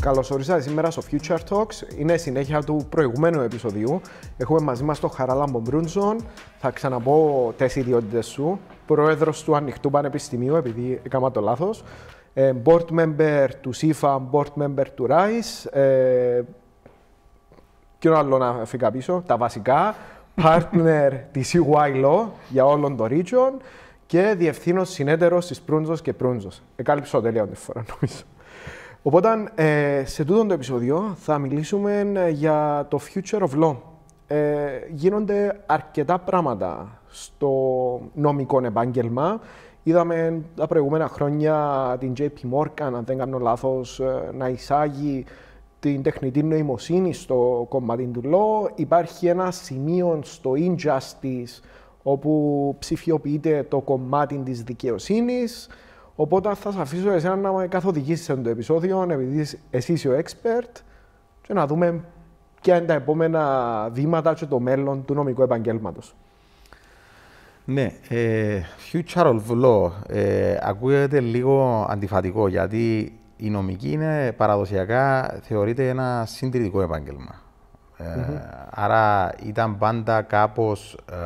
Καλώς ορίσατε σήμερα στο Future Talks. Είναι συνέχεια του προηγουμένου επεισοδιού. Έχουμε μαζί μας τον Χαράλαμπο Μπρούντζον. Θα ξαναπώ τι ιδιότητες σου. Πρόεδρος του Ανοιχτού Πανεπιστημίου, επειδή έκανα το λάθος. Ε, board member του ΣΥΦΑ, board member του ΡΑΙΣ. και ένα άλλο να φύγα πίσω. Τα βασικά. Partner της EY Law για όλον το region και διευθύνω συνέτερο τη Προύντζος και Προύντζος. Εκάλυψα τελεία τη φορά, νομίζω. Οπότε, ε, σε τούτο το επεισόδιο θα μιλήσουμε ε, για το future of law. Ε, γίνονται αρκετά πράγματα στο νομικό επάγγελμα. Είδαμε τα προηγούμενα χρόνια την JP Morgan, αν δεν κάνω λάθος, να εισάγει την τεχνητή νοημοσύνη στο κομμάτι του law. Υπάρχει ένα σημείο στο Injustice όπου ψηφιοποιείται το κομμάτι της δικαιοσύνης. Οπότε θα σας αφήσω εσένα να με καθοδηγήσεις το επεισόδιο, επειδή εσύ είσαι ο expert και να δούμε ποια είναι τα επόμενα βήματα και το μέλλον του νομικού επαγγέλματος. Ναι, ε, Hugh Law ε, ακούγεται λίγο αντιφατικό γιατί η νομική είναι παραδοσιακά θεωρείται ένα συντηρητικό επάγγελμα. Ε, άρα ήταν πάντα κάπως ε,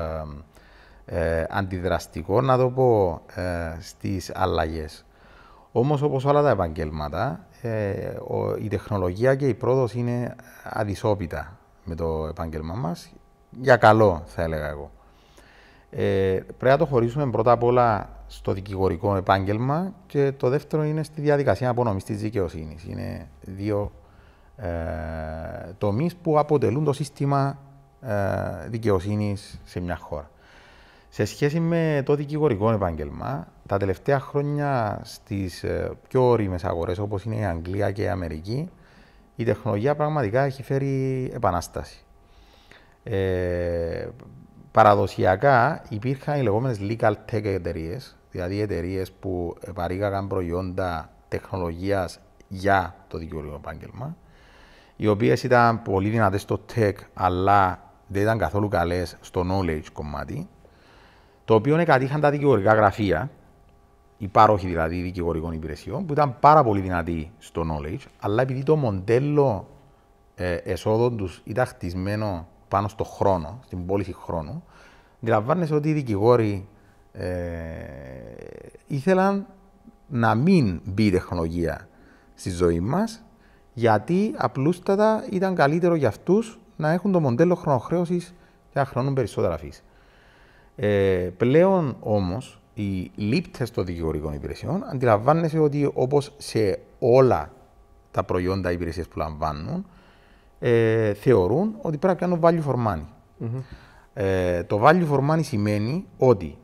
ε, αντιδραστικό, να το πω, ε, στις αλλαγές. Όμως, όπως όλα τα επαγγέλματα, ε, ο, η τεχνολογία και η πρόοδος είναι αδυσόπιτα με το επάγγελμα μας, για καλό θα έλεγα εγώ. Ε, πρέπει να το χωρίσουμε πρώτα απ' όλα στο δικηγορικό επάγγελμα και το δεύτερο είναι στη διαδικασία απονομής της δικαιοσύνης. Είναι δύο ε, τομείς που αποτελούν το σύστημα ε, δικαιοσύνης σε μια χώρα. Σε σχέση με το δικηγορικό επάγγελμα, τα τελευταία χρόνια στις ε, πιο όριμες αγορές όπως είναι η Αγγλία και η Αμερική, η τεχνολογία πραγματικά έχει φέρει επανάσταση. Ε, παραδοσιακά υπήρχαν οι λεγόμενες legal tech εταιρείες, δηλαδή εταιρείες που παρήγαγαν προϊόντα τεχνολογίας για το δικηγορικό επάγγελμα, οι οποίες ήταν πολύ δυνατές στο tech, αλλά δεν ήταν καθόλου καλές στο knowledge κομμάτι το οποίο κατήχαν τα δικηγορικά γραφεία, οι πάροχοι δηλαδή δικηγορικών υπηρεσιών, που ήταν πάρα πολύ δυνατοί στο knowledge, αλλά επειδή το μοντέλο ε, εσόδων τους ήταν χτισμένο πάνω στο χρόνο, στην πώληση χρόνου, αντιλαμβάνεσαι ότι οι δικηγόροι ε, ήθελαν να μην μπει η τεχνολογία στη ζωή μας, γιατί απλούστατα ήταν καλύτερο για αυτούς να έχουν το μοντέλο χρονοχρέωσης για να χρονούν περισσότερα φύση. Ε, πλέον όμως οι λήπτε των δικηγορικών υπηρεσιών αντιλαμβάνεσαι ότι όπως σε όλα τα προϊόντα υπηρεσίες που λαμβάνουν, ε, θεωρούν ότι πρέπει να κάνουν value for money. Mm-hmm. Ε, το value for money σημαίνει ότι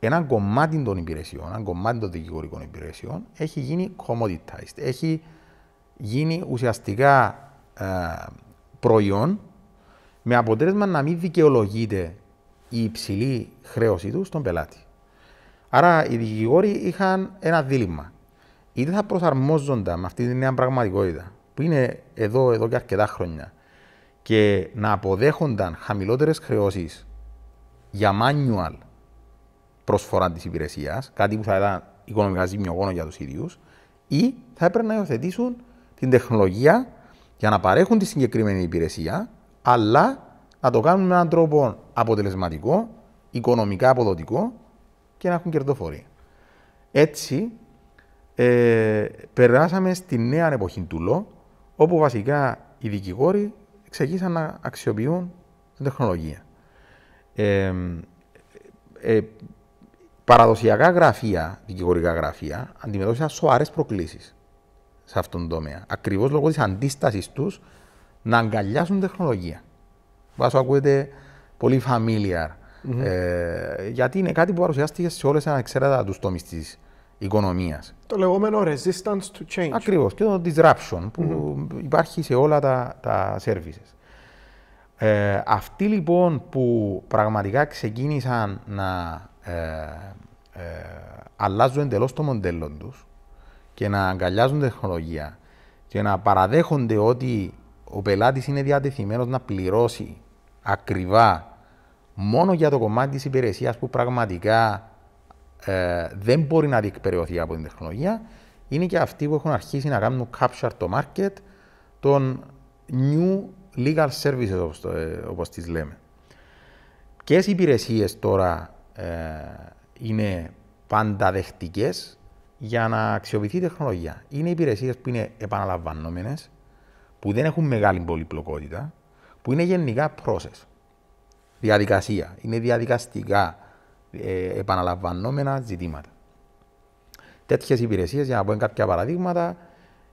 ένα κομμάτι των υπηρεσιών, ένα κομμάτι των δικηγορικών υπηρεσιών έχει γίνει commoditized. Έχει γίνει ουσιαστικά ε, προϊόν με αποτέλεσμα να μην δικαιολογείται η υψηλή χρέωση τους στον πελάτη. Άρα οι δικηγόροι είχαν ένα δίλημα. Είτε θα προσαρμόζονταν με αυτή τη νέα πραγματικότητα που είναι εδώ, και αρκετά χρόνια και να αποδέχονταν χαμηλότερες χρεώσεις για manual προσφορά της υπηρεσίας, κάτι που θα ήταν οικονομικά ζημιογόνο για τους ίδιους, ή θα έπρεπε να υιοθετήσουν την τεχνολογία για να παρέχουν τη συγκεκριμένη υπηρεσία, αλλά να το κάνουν με έναν τρόπο αποτελεσματικό, οικονομικά αποδοτικό και να έχουν κερδοφορία. Έτσι, ε, περάσαμε στη νέα εποχή του ΛΟ, όπου βασικά οι δικηγόροι ξεκίνησαν να αξιοποιούν την τεχνολογία. Ε, ε, παραδοσιακά γραφεία, δικηγορικά γραφεία, αντιμετώπισαν σοβαρές προκλήσεις σε αυτόν τον τομέα. Ακριβώς λόγω της αντίστασης τους να αγκαλιάσουν τεχνολογία. Βάσο ακούγεται πολύ familiar. Ε, γιατί είναι κάτι που παρουσιάστηκε σε όλες ανεξαίρετα τους τομείς της οικονομίας. Το λεγόμενο resistance to change. Ακριβώς. Και το disruption που υπάρχει σε όλα τα, τα services. Ε, αυτοί λοιπόν που πραγματικά ξεκίνησαν να ε, αλλάζουν εντελώς το μοντέλο τους και να αγκαλιάζουν τεχνολογία και να παραδέχονται ότι ο πελάτης είναι διατεθειμένος να πληρώσει ακριβά μόνο για το κομμάτι της υπηρεσίας που πραγματικά ε, δεν μπορεί να διεκπαιρεωθεί από την τεχνολογία, είναι και αυτοί που έχουν αρχίσει να κάνουν capture το market των new legal services, όπως, το, ε, τις λέμε. Και οι υπηρεσίες τώρα ε, είναι πάντα δεχτικές για να αξιοποιηθεί η τεχνολογία. Είναι υπηρεσίες που είναι επαναλαμβανόμενες, που δεν έχουν μεγάλη πολυπλοκότητα, που είναι γενικά process. Διαδικασία. Είναι διαδικαστικά ε, επαναλαμβανόμενα ζητήματα. Τέτοιες υπηρεσίες, για να πω κάποια παραδείγματα,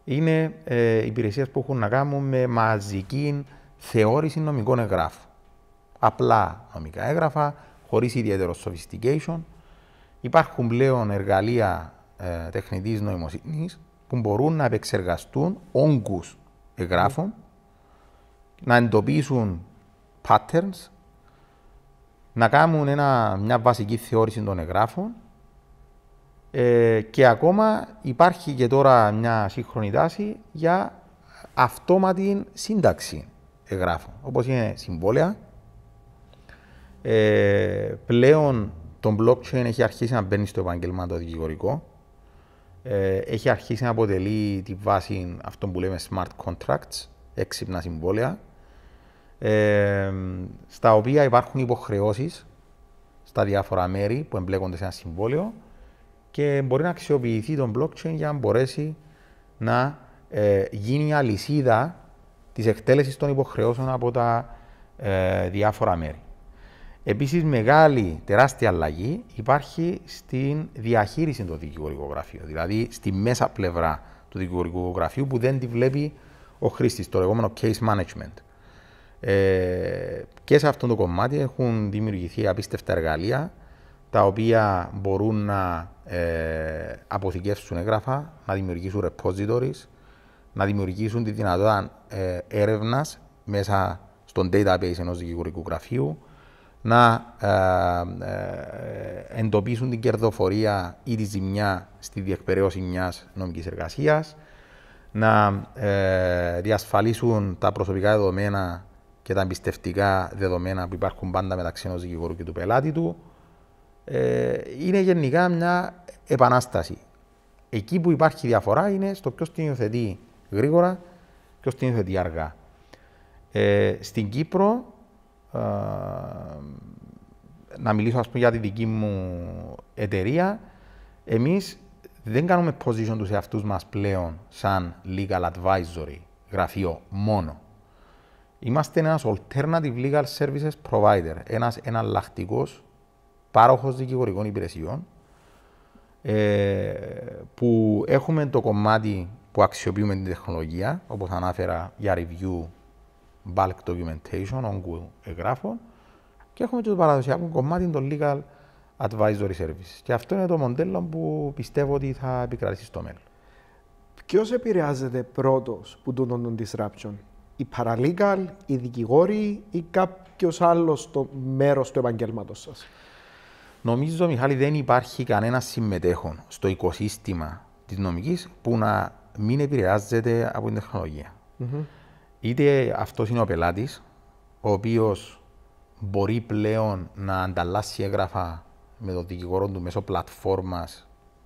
είναι ε, υπηρεσίε που έχουν να κάνουν με μαζική θεώρηση νομικών εγγράφων. Απλά νομικά έγγραφα, χωρίς ιδιαίτερο sophistication. Υπάρχουν πλέον εργαλεία ε, τεχνητής νοημοσύνης που μπορούν να επεξεργαστούν όγκους εγγράφων να εντοπίσουν patterns, να κάνουν ένα, μια βασική θεώρηση των εγγράφων ε, και ακόμα υπάρχει και τώρα μια σύγχρονη τάση για αυτόματη σύνταξη εγγράφων, όπως είναι συμβόλαια. Ε, πλέον το blockchain έχει αρχίσει να μπαίνει στο επαγγελμά το δικηγορικό. Ε, έχει αρχίσει να αποτελεί τη βάση αυτών που λέμε smart contracts, έξυπνα συμβόλαια στα οποία υπάρχουν υποχρεώσεις στα διάφορα μέρη που εμπλέκονται σε ένα συμβόλαιο και μπορεί να αξιοποιηθεί το blockchain για να μπορέσει να ε, γίνει η αλυσίδα της εκτέλεσης των υποχρεώσεων από τα ε, διάφορα μέρη. Επίσης, μεγάλη, τεράστια αλλαγή υπάρχει στην διαχείριση του δικηγορικού γραφείου, δηλαδή στη μέσα πλευρά του δικηγορικού γραφείου που δεν τη βλέπει ο χρήστης, το λεγόμενο case management. Ε, και σε αυτό το κομμάτι έχουν δημιουργηθεί απίστευτα εργαλεία τα οποία μπορούν να ε, αποθηκεύσουν έγγραφα, να δημιουργήσουν repositories, να δημιουργήσουν τη δυνατότητα ε, έρευνας μέσα στον database ενός δικηγορικού γραφείου, να ε, ε, εντοπίσουν την κερδοφορία ή τη ζημιά στη διεκπαιρέωση μιας νομικής εργασίας, να διασφαλίσουν τα προσωπικά δεδομένα και τα εμπιστευτικά δεδομένα που υπάρχουν πάντα μεταξύ ενός δικηγόρου και του πελάτη του. Ε, είναι γενικά μια επανάσταση. Εκεί που υπάρχει διαφορά είναι στο ποιος την υιοθετεί γρήγορα, και ποιος την υιοθετεί αργά. Ε, στην Κύπρο, ε, να μιλήσω ας πούμε για τη δική μου εταιρεία, εμείς δεν κάνουμε position τους εαυτούς μας πλέον σαν legal advisory γραφείο μόνο. Είμαστε ένας alternative legal services provider, ένας εναλλακτικό πάροχος δικηγορικών υπηρεσιών ε, που έχουμε το κομμάτι που αξιοποιούμε την τεχνολογία, όπως ανάφερα για review, bulk documentation, όγκου εγγράφων και έχουμε και το παραδοσιακό κομμάτι των legal advisory services. Και αυτό είναι το μοντέλο που πιστεύω ότι θα επικρατήσει στο μέλλον. Ποιος επηρεάζεται πρώτος που τούτον τον disruption, οι παραλίγκαλ, οι δικηγόροι ή κάποιος άλλος το μέρος του επαγγέλματο σας. Νομίζω, Μιχάλη, δεν υπάρχει κανένα συμμετέχον στο οικοσύστημα της νομικής που να μην επηρεάζεται από την τεχνολογία. Mm-hmm. Είτε αυτός είναι ο πελάτης, ο οποίος μπορεί πλέον να ανταλλάσσει έγγραφα με τον δικηγόρο του μέσω πλατφόρμας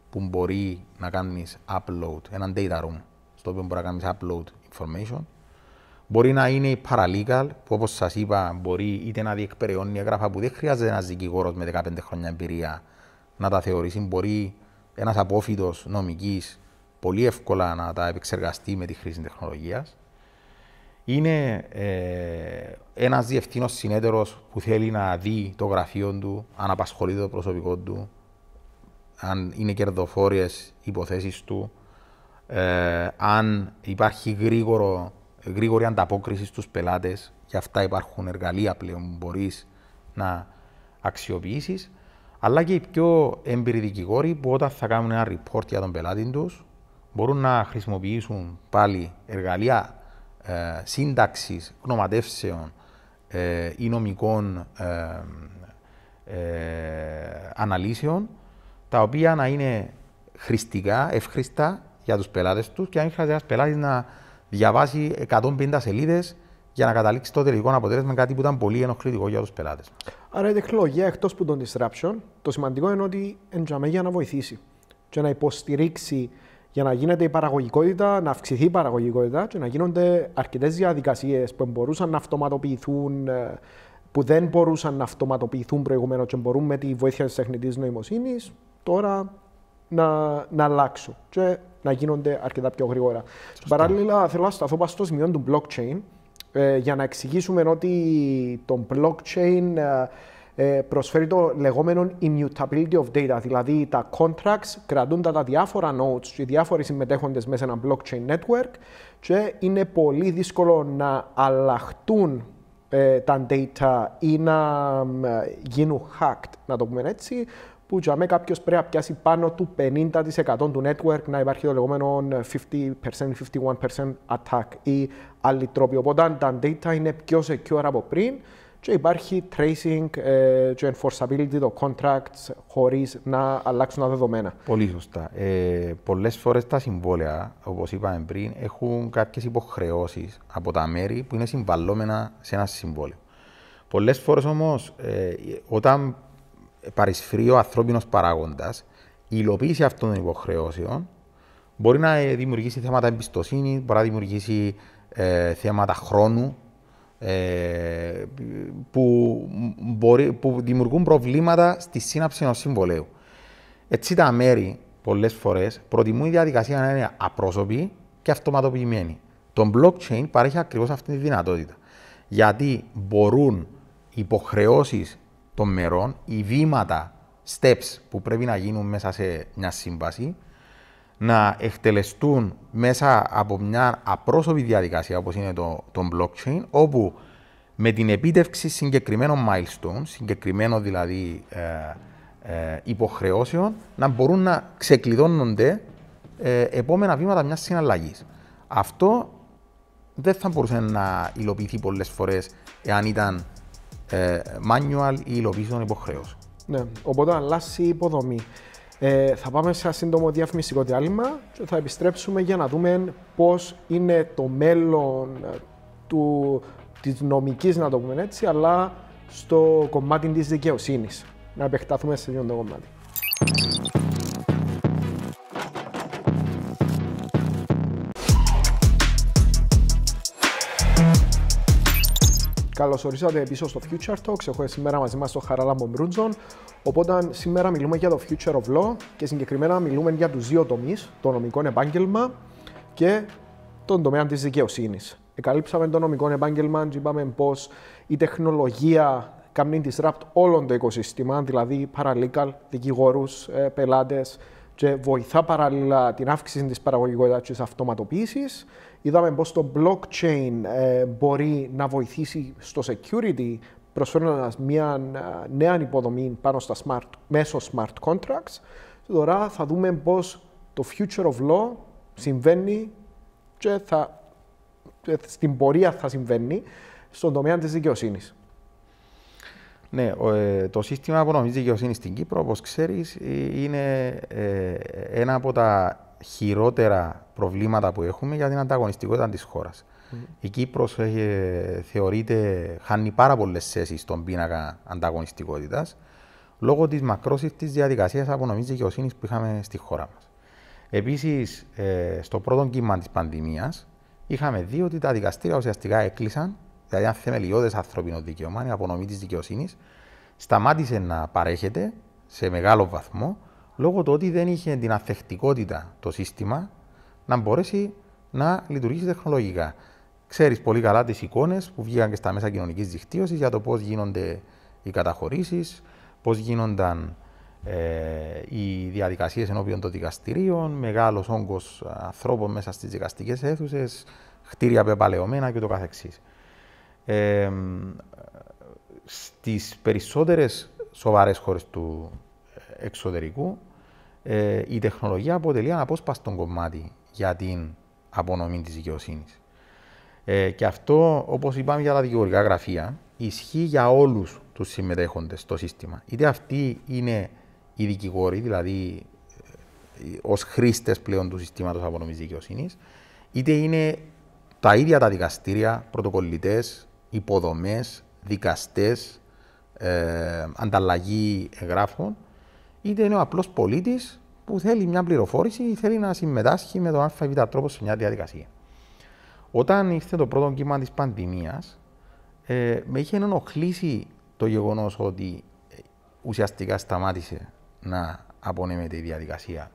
που μπορεί να κάνεις upload, έναν data room, στο οποίο μπορεί να κάνεις upload information, Μπορεί να είναι η που όπως σας είπα, μπορεί είτε να διεκπεραιώνει έγγραφα που δεν χρειάζεται ένας δικηγόρος με 15 χρόνια εμπειρία να τα θεωρήσει. Μπορεί ένας απόφυτος νομικής πολύ εύκολα να τα επεξεργαστεί με τη χρήση τεχνολογίας. Είναι ε, ένας διευθύνος συνέδριο που θέλει να δει το γραφείο του, αν απασχολεί το προσωπικό του, αν είναι κερδοφόρες υποθέσεις του, ε, αν υπάρχει γρήγορο γρήγορη ανταπόκριση στους πελάτες. Γι' αυτά υπάρχουν εργαλεία πλέον που μπορείς να αξιοποιήσεις. Αλλά και οι πιο έμπειροι δικηγόροι που όταν θα κάνουν ένα report για τον πελάτη τους, μπορούν να χρησιμοποιήσουν πάλι εργαλεία ε, σύνταξης γνωματεύσεων ε, ή νομικών ε, ε, αναλύσεων, τα οποία να είναι χρηστικά, εύχρηστα για τους πελάτες τους και αν χρειάζεται ένας πελάτης να διαβάσει 150 σελίδες για να καταλήξει το τελικό αποτέλεσμα κάτι που ήταν πολύ ενοχλητικό για τους πελάτες. Άρα η τεχνολογία εκτός που των disruption, το σημαντικό είναι ότι εντζαμέ για να βοηθήσει και να υποστηρίξει για να γίνεται η παραγωγικότητα, να αυξηθεί η παραγωγικότητα και να γίνονται αρκετές διαδικασίες που μπορούσαν να αυτοματοποιηθούν, ε, που δεν μπορούσαν να αυτοματοποιηθούν προηγουμένως και μπορούν με τη βοήθεια της τεχνητής νοημοσύνης, τώρα να, να αλλάξουν και να γίνονται αρκετά πιο γρήγορα. Παράλληλα, θέλω να σταθώ πάνω στο σημείο του blockchain ε, για να εξηγήσουμε ότι το blockchain ε, ε, προσφέρει το λεγόμενο immutability of data, δηλαδή τα contracts κρατούν τα διάφορα nodes και οι διάφοροι συμμετέχοντες μέσα σε ένα blockchain network και είναι πολύ δύσκολο να αλλάχτούν τα data ή να γίνουν hacked, να το πούμε έτσι, που για μένα πρέπει να πιάσει πάνω του 50% του network να υπάρχει το λεγόμενο 50%, 51% attack ή άλλη τρόποι. Οπότε τα data είναι πιο secure από πριν και υπάρχει tracing ε, και enforceability των contracts χωρίς να αλλάξουν τα δεδομένα. Πολύ σωστά. Ε, πολλές φορές τα συμβόλαια, όπως είπαμε πριν, έχουν κάποιες υποχρεώσεις από τα μέρη που είναι συμβαλλόμενα σε ένα συμβόλαιο. Πολλές φορές όμως, ε, όταν παρισφρεί ο ανθρώπινος παράγοντας, η υλοποίηση αυτών των υποχρεώσεων μπορεί να ε, δημιουργήσει θέματα εμπιστοσύνη, μπορεί να δημιουργήσει ε, θέματα χρόνου ε, που, μπορεί, που δημιουργούν προβλήματα στη σύναψη ενός συμβολέου. Έτσι τα μέρη πολλές φορές προτιμούν η διαδικασία να είναι απρόσωπη και αυτοματοποιημένη. Το blockchain παρέχει ακριβώς αυτή τη δυνατότητα. Γιατί μπορούν υποχρεώσεις των μερών, οι βήματα, steps που πρέπει να γίνουν μέσα σε μια σύμβαση, να εκτελεστούν μέσα από μια απρόσωπη διαδικασία όπως είναι το, το blockchain, όπου με την επίτευξη συγκεκριμένων milestones, συγκεκριμένων δηλαδή ε, ε, υποχρεώσεων, να μπορούν να ξεκλειδώνονται ε, επόμενα βήματα μιας συναλλαγής. Αυτό δεν θα μπορούσε να υλοποιηθεί πολλές φορές εάν ήταν ε, manual ή υλοποίηση των υποχρεώσεων. Ναι, οπότε αλλάζει η υποδομή. Ε, θα πάμε σε ένα σύντομο διαφημιστικό διάλειμμα και θα επιστρέψουμε για να δούμε πώς είναι το μέλλον ε, του, της νομικής, να το πούμε έτσι, αλλά στο κομμάτι της δικαιοσύνης. Να επεκταθούμε σε αυτό το κομμάτι. Καλώ ορίσατε πίσω στο Future Talks. Έχω σήμερα μαζί μας τον Χαράλαμπο Μπρούντζον. Οπότε σήμερα μιλούμε για το Future of Law και συγκεκριμένα μιλούμε για τους δύο τομείς, το νομικό επάγγελμα και τον τομέα της δικαιοσύνης. Εκαλύψαμε το νομικό επάγγελμα και είπαμε πώ η τεχνολογία κάνει disrupt όλο το οικοσύστημα, δηλαδή paralegal, δικηγόρους, ε, πελάτες και βοηθά παράλληλα την αύξηση της παραγωγικότητας της αυτοματοποίησης. Είδαμε πως το blockchain ε, μπορεί να βοηθήσει στο security προσφέροντας μια ε, νέα υποδομή πάνω στα smart, μέσω smart contracts. Τώρα θα δούμε πως το future of law συμβαίνει και θα, ε, στην πορεία θα συμβαίνει στον τομέα της δικαιοσύνης. Ναι, το σύστημα απονομής δικαιοσύνη στην Κύπρο, όπως ξέρεις, είναι ένα από τα χειρότερα προβλήματα που έχουμε για την ανταγωνιστικότητα της χώρας. Η Κύπρος ε, θεωρείται, χάνει πάρα πολλές θέσεις στον πίνακα ανταγωνιστικότητας λόγω της μακρόσυρτης διαδικασίας απονομής δικαιοσύνης που είχαμε στη χώρα μας. Επίσης, ε, στο πρώτο κύμα της πανδημίας, είχαμε δει ότι τα δικαστήρια ουσιαστικά έκλεισαν, δηλαδή ένα θεμελιώδες ανθρώπινο δικαίωμα, η απονομή της δικαιοσύνης, σταμάτησε να παρέχεται σε μεγάλο βαθμό λόγω του ότι δεν είχε την αφεκτικότητα το σύστημα να μπορέσει να λειτουργήσει τεχνολογικά. Ξέρεις πολύ καλά τις εικόνες που βγήκαν και στα μέσα κοινωνικής δικτύωσης για το πώς γίνονται οι καταχωρήσεις, πώς γίνονταν ε, οι διαδικασίες ενώπιον των δικαστηρίων, μεγάλος όγκος ανθρώπων μέσα στις δικαστικές αίθουσες, χτίρια πεπαλαιωμένα κ.ο.κ. Ε, στις περισσότερες σοβαρές χώρες του, εξωτερικού, ε, η τεχνολογία αποτελεί αναπόσπαστο κομμάτι για την απονομή της δικαιοσύνης. Ε, και αυτό, όπως είπαμε για τα δικηγορικά γραφεία, ισχύει για όλους τους συμμετέχοντες στο σύστημα. Είτε αυτοί είναι οι δικηγόροι, δηλαδή ε, ως χρήστες πλέον του συστήματος απονομής δικαιοσύνης, είτε είναι τα ίδια τα δικαστήρια, πρωτοκολλητές, υποδομές, δικαστές, ε, ανταλλαγή εγγράφων, είτε είναι ο απλός πολίτης που θέλει μια πληροφόρηση ή θέλει να συμμετάσχει με τον ΑΒ τρόπο σε μια διαδικασία. Όταν ήρθε το πρώτο κύμα της πανδημίας, ε, με είχε ενοχλήσει το γεγονός ότι ε, ουσιαστικά σταμάτησε να απονέμεται η διαδικασία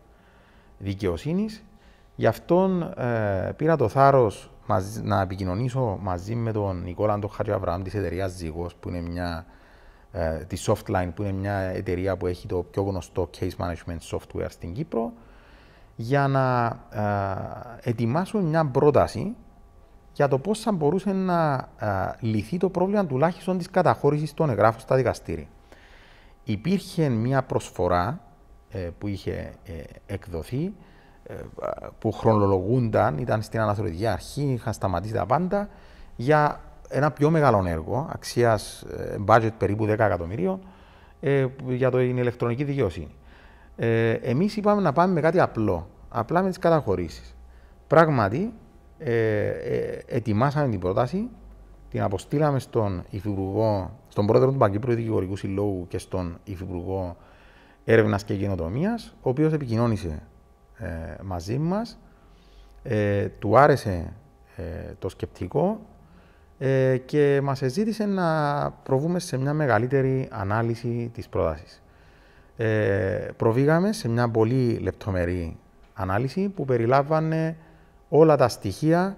δικαιοσύνης. Γι' αυτόν ε, πήρα το θάρρος να επικοινωνήσω μαζί με τον Νικόλαντο Αντοχάριο της εταιρείας ζηγό, που είναι μια ε, τη Softline που είναι μια εταιρεία που έχει το πιο γνωστό case management software στην Κύπρο για να ε, ετοιμάσουν μια πρόταση για το πώς θα μπορούσε να ε, λυθεί το πρόβλημα τουλάχιστον της καταχώρησης των εγγράφων στα δικαστήρια. Υπήρχε μια προσφορά που είχε εκδοθεί που χρονολογούνταν, ήταν στην αναθεωρητική αρχή, είχαν σταματήσει τα πάντα, για ένα πιο μεγάλο έργο, αξίας ε, budget περίπου 10 εκατομμυρίων, ε, για την ηλεκτρονική δικαιοσύνη. Ε, Εμείς είπαμε να πάμε με κάτι απλό, απλά με τις καταχωρήσεις. Πράγματι, ε, ε, ετοιμάσαμε την πρόταση, την αποστήλαμε στον υφυπουργό, στον πρόεδρο του Παγκύπρου Δικηγορικού Συλλόγου και στον υφυπουργό Έρευνας και Γενοτομίας, ο οποίος επικοινώνησε ε, μαζί μας, ε, του άρεσε το σκεπτικό ε, και μας ζήτησε να προβούμε σε μια μεγαλύτερη ανάλυση της πρότασης. Ε, προβήγαμε σε μια πολύ λεπτομερή ανάλυση που περιλάμβανε όλα τα στοιχεία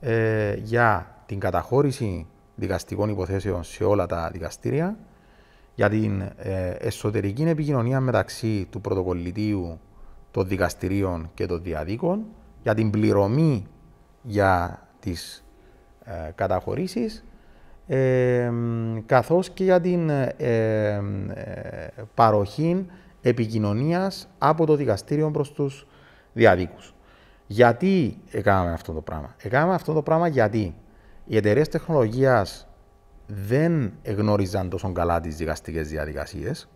ε, για την καταχώρηση δικαστικών υποθέσεων σε όλα τα δικαστήρια, για την ε, εσωτερική επικοινωνία μεταξύ του πρωτοκολλητίου των δικαστηρίων και των διαδίκων, για την πληρωμή για τις ε, καταχωρήσεις ε, καθώς και για την ε, ε, παροχή επικοινωνίας από το δικαστήριο προς τους διαδίκους. Γιατί έκαναμε αυτό το πράγμα. Έκαναμε αυτό το πράγμα γιατί οι εταιρείες τεχνολογίας δεν γνώριζαν τόσο καλά τις δικαστικές διαδικασίες.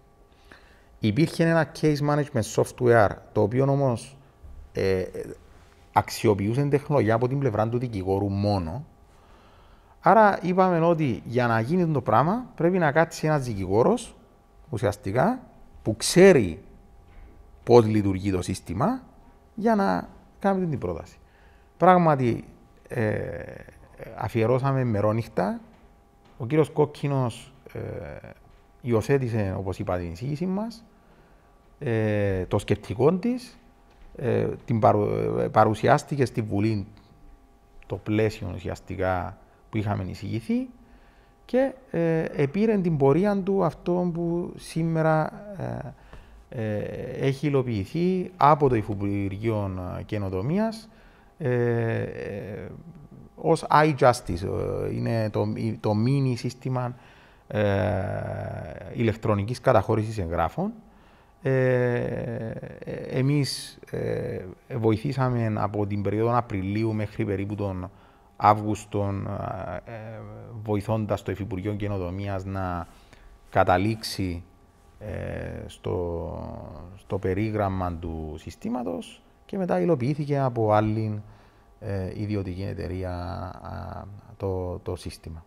Υπήρχε ένα case management software το οποίο όμως αξιοποιούσε την τεχνολογία από την πλευρά του δικηγόρου μόνο Άρα είπαμε ότι για να γίνει το πράγμα πρέπει να κάτσει ένας δικηγόρος ουσιαστικά που ξέρει πώς λειτουργεί το σύστημα για να κάνει την πρόταση. Πράγματι, ε, αφιερώσαμε μερόνυχτα. Ο κύριος Κόκκινος ε, υιοθέτησε, όπως είπα, την εισήγησή μας, ε, το σκεπτικό της, ε, την ε, παρουσιάστηκε στη Βουλή το πλαίσιο ουσιαστικά που είχαμε εισηγηθεί και ε, επήρε την πορεία του αυτό που σήμερα ε, ε, έχει υλοποιηθεί από το Υφυπουργείο ε, Καινοτομίας ε, ως iJustice. Είναι το, το μίνι σύστημα ηλεκτρονικής καταχώρησης εγγράφων. εμείς βοηθήσαμε από την περίοδο Απριλίου μέχρι περίπου τον Αύγουστον ε, ε, βοηθώντας το Υφυπουργείο Καινοδομίας να καταλήξει ε, στο, στο περίγραμμα του συστήματος και μετά υλοποιήθηκε από άλλη ε, ιδιωτική εταιρεία το, το σύστημα.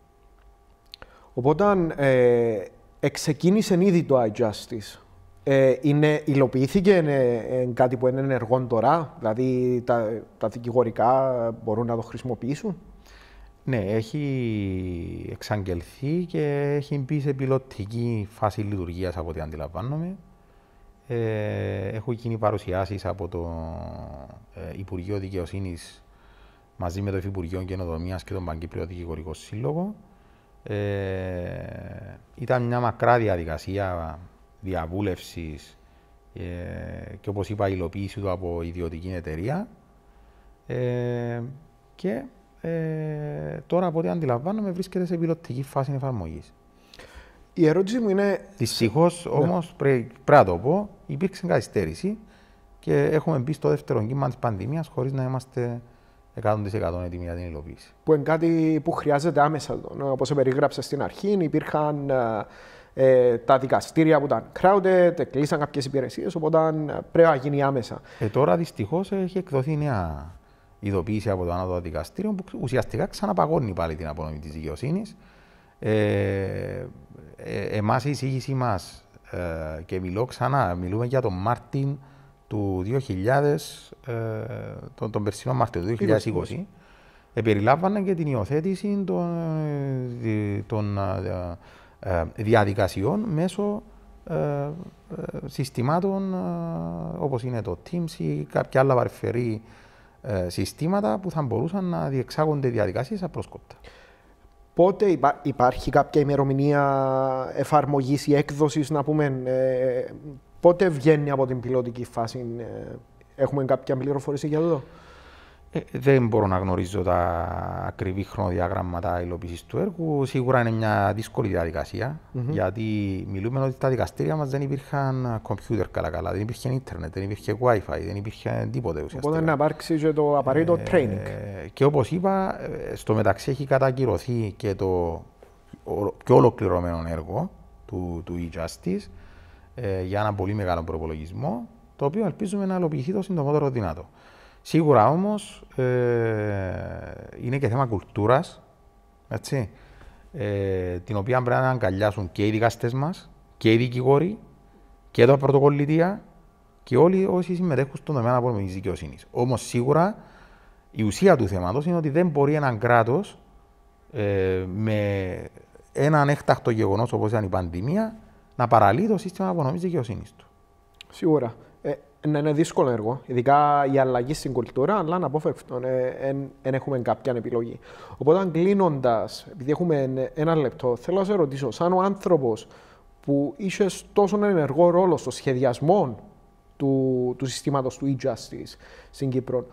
Οπότε ε, εξεκίνησε ήδη το iJustice ε, είναι, υλοποιήθηκε είναι, κάτι που είναι ενεργό τώρα, δηλαδή τα, τα δικηγορικά μπορούν να το χρησιμοποιήσουν. Ναι, έχει εξαγγελθεί και έχει μπει σε πιλωτική φάση λειτουργίας από ό,τι αντιλαμβάνομαι. Ε, έχουν γίνει παρουσιάσεις από το ε, Υπουργείο Δικαιοσύνης μαζί με το Υφυπουργείο Καινοτομίας και τον Παγκύπριο Δικηγορικό Σύλλογο. Ε, ήταν μια μακρά διαδικασία διαβούλευσης ε, και όπως είπα υλοποίηση του από ιδιωτική εταιρεία ε, και ε, τώρα από ό,τι αντιλαμβάνομαι βρίσκεται σε πιλωτική φάση εφαρμογής. Η ερώτηση μου είναι... Δυστυχώς ναι. όμως πρέπει να το πω, υπήρξε καθυστέρηση και έχουμε μπει στο δεύτερο κύμα της πανδημίας χωρίς να είμαστε 100% έτοιμοι για την υλοποίηση. Που είναι κάτι που χρειάζεται άμεσα. Όπω περιγράψα στην αρχή, υπήρχαν ε, ε, τα δικαστήρια που ήταν crowded, κλείσαν κάποιες υπηρεσίες, οπότε ε, πρέπει να γίνει άμεσα. Ε, τώρα δυστυχώς έχει εκδοθεί νέα ειδοποίηση από το Ανώτατο Δικαστήριο που ουσιαστικά ξαναπαγώνει πάλι την απονομή της δικαιοσύνης. Ε, ε, Εμάς η εισήγησή μας ε, και μιλώ ξανά, μιλούμε για τον Μάρτιν του 2000, ε, τον, τον περσινό Μάρτιο του 2020. Επεριλάμβανε και την υιοθέτηση των ε, διαδικασιών μέσω ε, ε, συστημάτων όπως είναι το Teams ή κάποια άλλα βαρφερή συστήματα που θα μπορούσαν να διεξάγονται διαδικασίες απρόσκοπτα. Πότε υπάρχει κάποια ημερομηνία εφαρμογής ή έκδοσης, να πούμε, πότε βγαίνει από την πιλωτική φάση, έχουμε κάποια πληροφορία για αυτό. Ε, δεν μπορώ να γνωρίζω τα ακριβή χρονοδιάγραμματα υλοποίησης του έργου. Σίγουρα είναι μια δύσκολη διαδικασία, mm-hmm. γιατί μιλούμε ότι τα δικαστήρια μας δεν υπήρχαν κομπιούτερ καλά-καλά, δεν υπήρχε ίντερνετ, δεν υπήρχε WiFi, δεν υπήρχε τίποτε ουσιαστικά. Οπότε να υπάρξει και το απαραίτητο ε, training. Και όπως είπα, ε, στο μεταξύ έχει κατακυρωθεί και το πιο ολοκληρωμένο έργο του, του e-Justice ε, για ένα πολύ μεγάλο προπολογισμό, το οποίο ελπίζουμε να υλοποιηθεί το συντομότερο δυνατό. Σίγουρα όμως, ε, είναι και θέμα κουλτούρας, ε, την οποία πρέπει να αγκαλιάσουν και οι δικαστές μας και οι δικηγόροι και τα πρωτοκολλητία και όλοι όσοι συμμετέχουν στον τομέα της δικαιοσύνης. Όμως σίγουρα η ουσία του θέματος είναι ότι δεν μπορεί έναν κράτος ε, με έναν έκτακτο γεγονός όπως ήταν η πανδημία να παραλύει το σύστημα απονομής δικαιοσύνης του. Σίγουρα. Ναι, είναι δύσκολο έργο, ειδικά η αλλαγή στην κουλτούρα, αλλά αναπόφευκτο. Δεν ε, έχουμε κάποια επιλογή. Οπότε, κλείνοντας, επειδή έχουμε ένα λεπτό, θέλω να σε ρωτήσω, σαν ο άνθρωπος που είσαι τόσο ενεργό ρόλο στο σχεδιασμό του, του συστήματος του e-justice στην Κύπρο,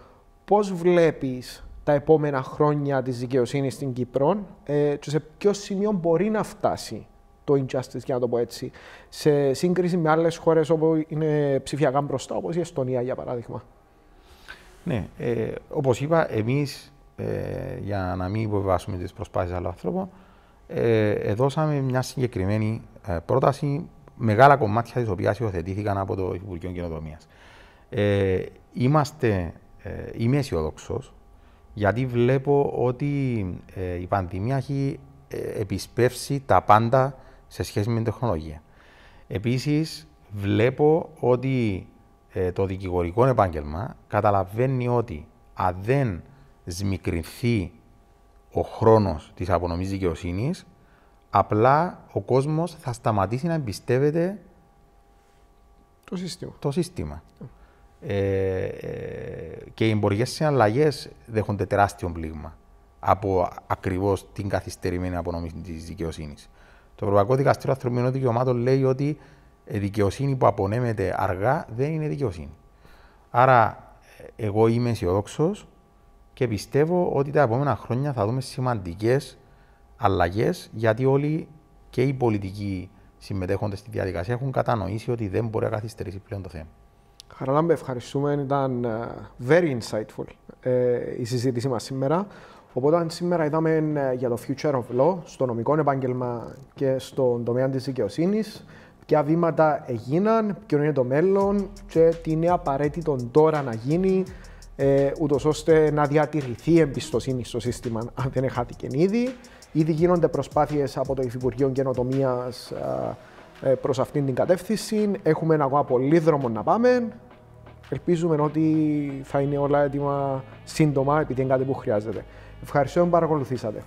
πώ βλέπεις τα επόμενα χρόνια της δικαιοσύνης στην Κύπρο ε, και σε ποιο σημείο μπορεί να φτάσει το injustice, για να το πω έτσι, σε σύγκριση με άλλες χώρες όπου είναι ψηφιακά μπροστά, όπως η Εστονία, για παράδειγμα. Ναι, ε, όπως είπα, εμείς ε, για να μην υποβιβάσουμε τις προσπάθειες άλλων ανθρώπων, ε, ε, δώσαμε μια συγκεκριμένη ε, πρόταση, μεγάλα κομμάτια της οποίας υιοθετήθηκαν από το Υπουργείο Καινοτομία. είμαστε, ε, είμαι αισιόδοξος, γιατί βλέπω ότι η πανδημία έχει επισπεύσει τα πάντα σε σχέση με την τεχνολογία. Επίσης, βλέπω ότι ε, το δικηγορικό επάγγελμα καταλαβαίνει ότι αν δεν σμικρινθεί ο χρόνος της απονομής δικαιοσύνης, απλά ο κόσμος θα σταματήσει να εμπιστεύεται το σύστημα. Το σύστημα. Ε, ε και οι εμπορικές συναλλαγές δέχονται τεράστιο πλήγμα από ακριβώς την καθυστερημένη απονομή της δικαιοσύνης. Το Ευρωπαϊκό Δικαστήριο Ανθρωπίνων Δικαιωμάτων λέει ότι η δικαιοσύνη που απονέμεται αργά δεν είναι δικαιοσύνη. Άρα, εγώ είμαι αισιόδοξος και πιστεύω ότι τα επόμενα χρόνια θα δούμε σημαντικές αλλαγές γιατί όλοι και οι πολιτικοί συμμετέχοντες στη διαδικασία έχουν κατανοήσει ότι δεν μπορεί να καθυστερήσει πλέον το θέμα. Χαραλάμπε, ευχαριστούμε. Ήταν ε, very insightful ε, η συζήτησή μας σήμερα. Οπότε σήμερα είδαμε ε, για το Future of Law στο νομικό επάγγελμα και στον τομέα της δικαιοσύνης. Ποια βήματα έγιναν, ποιο είναι το μέλλον και τι είναι απαραίτητο τώρα να γίνει ε, ούτως ώστε να διατηρηθεί η εμπιστοσύνη στο σύστημα, αν δεν χάθηκε ήδη. Ήδη γίνονται προσπάθειες από το Υφυπουργείο Καινοτομίας ε, προς αυτήν την κατεύθυνση. Έχουμε ακόμα πολύ δρόμο να πάμε. Ελπίζουμε ότι θα είναι όλα έτοιμα σύντομα, επειδή είναι κάτι που χρειάζεται. Ευχαριστώ που παρακολουθήσατε.